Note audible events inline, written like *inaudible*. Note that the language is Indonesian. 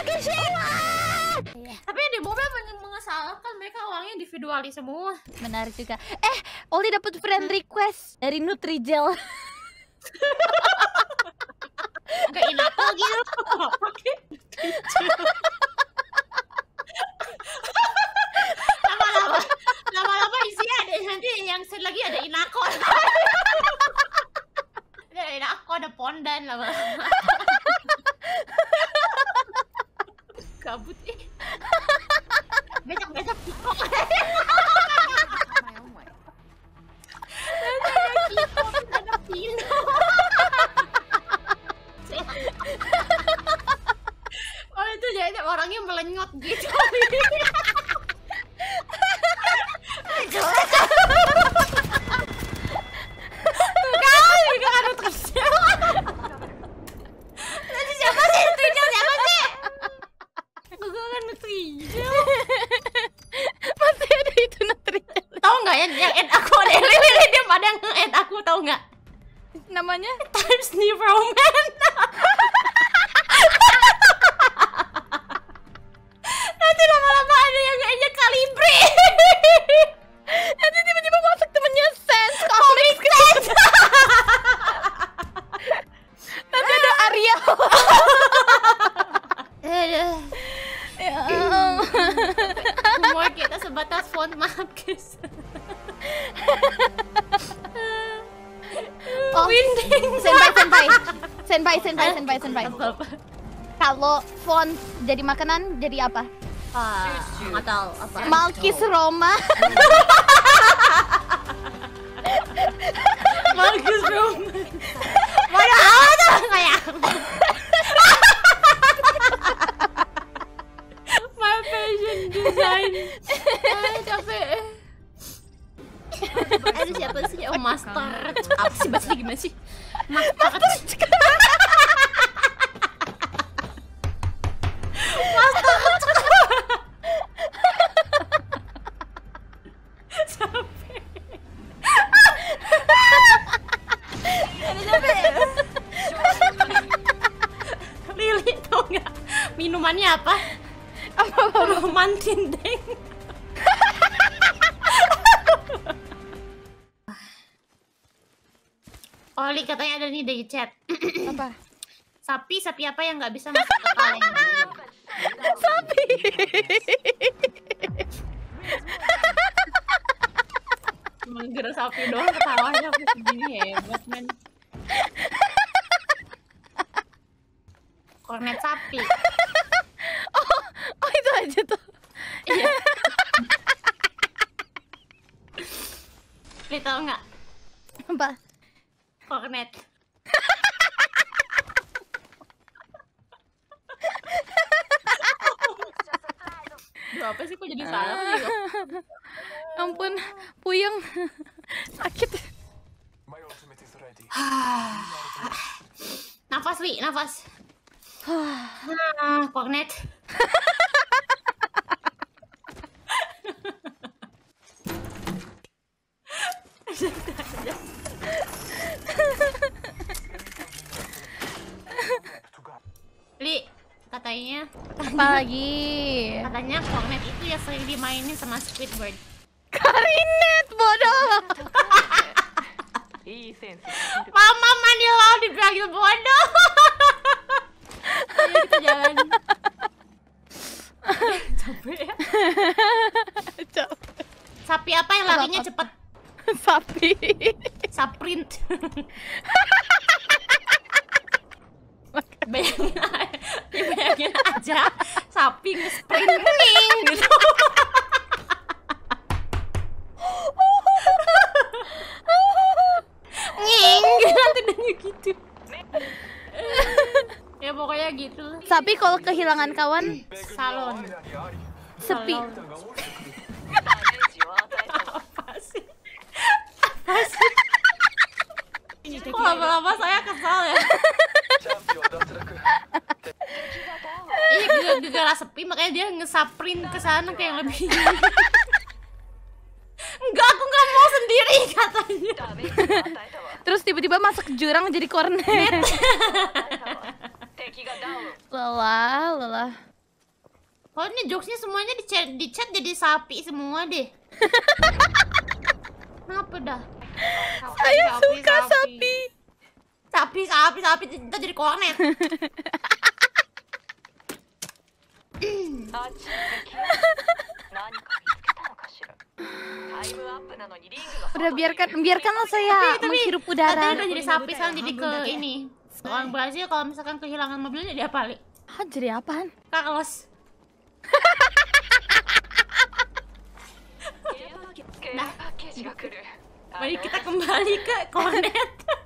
pakai sewa. Tapi di mobil mengesalkan mereka uangnya individuali semua. Menarik juga. Eh, Oli dapat friend request dari Nutrijel. Enggak inato gitu. Lama-lama lama-lama isinya ada nanti yang set lagi ada inako. ada inako, ada pondan lah. lama oh itu jadi orangnya melengot gitu namanya Times New Roman sebatas font markis. *laughs* oh, Winding. Senpai, senpai. Senpai, senpai, senpai, senpai. Kalau font jadi makanan jadi apa? Uh, apa. Malkis Roma. *laughs* *laughs* Malkis Roma. Mana ada kayak? master apa sih bahasa gimana sih master master Lili tau nggak minumannya apa? Apa romantin deng? Oli oh, katanya ada nih dari chat. apa? *clears throat* Sapi, sapi apa yang nggak bisa masuk ke kaleng? sapi. Cuma gerak sapi doang ketawanya aku segini hebat men. Kornet sapi. Oh, oh itu aja tuh. Iya. Li tau nggak? Apa? Kornet. Berapa sih kok jadi eh. salah? Ah, ampun, puyeng. Sakit. *sighs* nafas, Wi, nafas. Kornet. *sighs* Ah, Li, katanya, apa lagi katanya Fortnite itu ya sering dimainin sama Squidward. Karinet bodoh. Mama mandi laut dipanggil bodoh. Capek ya. Capek. Sapi apa yang larinya cepat sapi. Saprint. bayangin, ya bayangin aja sapi nge-sprint gitu. gitu. Ya, Tapi gitu. kalau kehilangan kawan salon. Sepi. *laughs* Kok lama-lama saya kesal ya? Iya gegara sepi makanya dia ngesaprin ke sana kayak lebih Enggak, aku nggak mau sendiri katanya. Terus tiba-tiba masuk jurang jadi kornet. lelah, lelah. Kalau ini jokesnya semuanya di chat, di chat jadi sapi semua deh. *laughs* Kenapa dah? Saya suka sapi. Sapi, sapi, sapi. Kita jadi kornet. Udah biarkan biarkanlah saya tapi, menghirup udara. Tapi jadi sapi sekarang jadi ke ini. Orang Brazil kalau misalkan kehilangan mobilnya jadi apa, Li? Hah, jadi apaan? Carlos. *laughs* nah. Mari kita kembali ke Konet. *laughs*